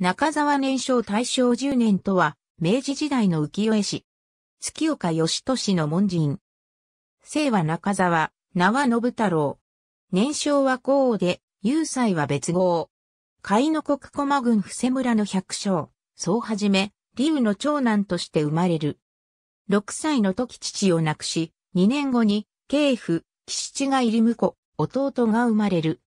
中沢年少大正10年とは、明治時代の浮世絵師。月岡義俊の門人。姓は中沢、名は信太郎。年少は皇王で、有才は別号。海の国駒郡伏村の百姓、そうはじめ、竜の長男として生まれる。6歳の時父を亡くし、2年後に、慶父、岸地が入り婿、弟が生まれる。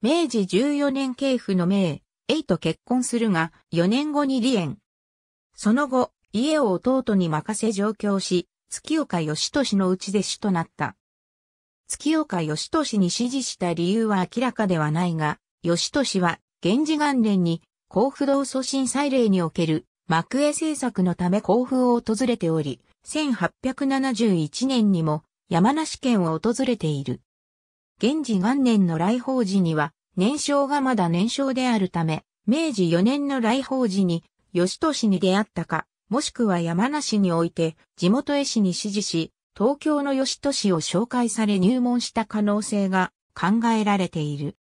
明治14年慶父の命、A と結婚するが、4年後に離縁。その後、家を弟に任せ上京し、月岡義俊のうちで主となった。月岡義俊に支持した理由は明らかではないが、義俊は、源氏元年に、甲府道祖神祭礼における、幕絵制作のため甲府を訪れており、1871年にも、山梨県を訪れている。源氏元年の来訪時には、年少がまだ年少であるため、明治4年の来訪時に、吉利に出会ったか、もしくは山梨において、地元絵師に指示し、東京の吉利を紹介され入門した可能性が考えられている。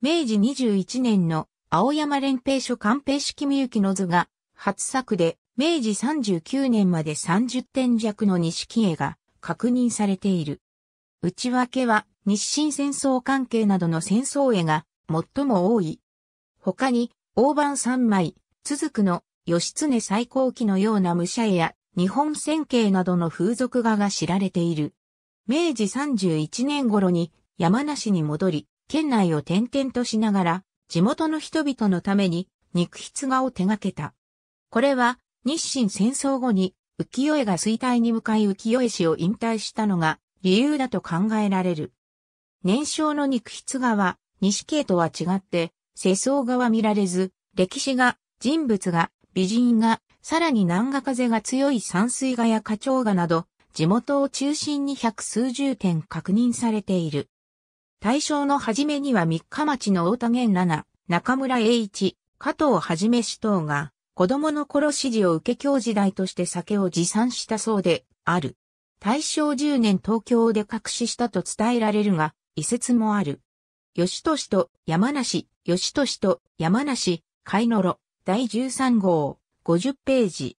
明治21年の青山連平書官平式みゆきの図が初作で、明治39年まで30点弱の錦絵が確認されている。内訳は日清戦争関係などの戦争絵が最も多い。他に、大判三枚、続くの、義経最高期のような武者絵や、日本戦形などの風俗画が知られている。明治31年頃に山梨に戻り、県内を転々としながら、地元の人々のために肉筆画を手掛けた。これは日清戦争後に浮世絵が衰退に向かい浮世絵師を引退したのが理由だと考えられる。年少の肉筆画は西系とは違って、世相画は見られず、歴史が、人物が、美人が、さらに南画風が強い山水画や花鳥画など、地元を中心に百数十点確認されている。大正の初めには三日町の大田源七、中村栄一、加藤はじめ氏等が、子供の頃指示を受け教時代として酒を持参したそうで、ある。大正10年東京で隠ししたと伝えられるが、遺説もある。義俊と山梨、義俊と山梨、海野路、第13号、50ページ。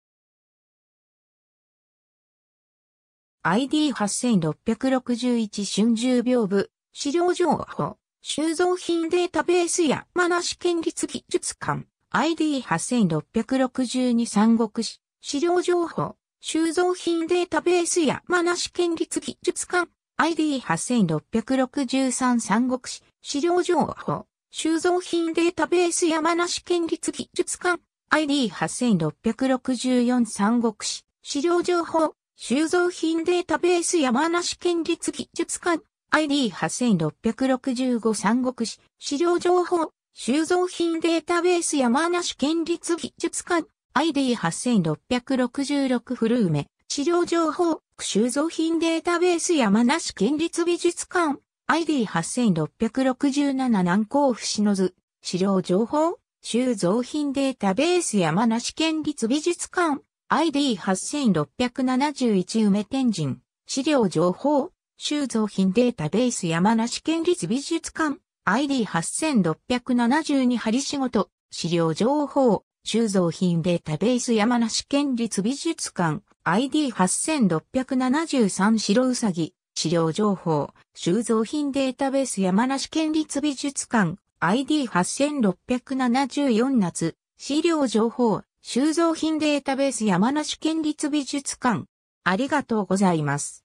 ID8661 春秋秒部、資料情報、収蔵品データベースや山梨県立技術館、ID8662 三国市、資料情報、収蔵品データベースや山梨県立技術館、ID8663 三国史資料情報、収蔵品データベース山梨県立技術館、ID8664 三国史資料情報、収蔵品データベース山梨県立技術館、ID8665 三国史資料情報、収蔵品データベース山梨県立技術館、ID8666 古梅、資料情報、収蔵品データベース山梨県立美術館、ID8667 南甲府市の図、資料情報、収蔵品データベース山梨県立美術館、ID8671 梅天神、資料情報、収蔵品データベース山梨県立美術館、ID8672 針仕事、資料情報、収蔵品データベース山梨県立美術館 ID8673 白うさぎ資料情報収蔵品データベース山梨県立美術館 ID8674 夏資料情報収蔵品データベース山梨県立美術館ありがとうございます。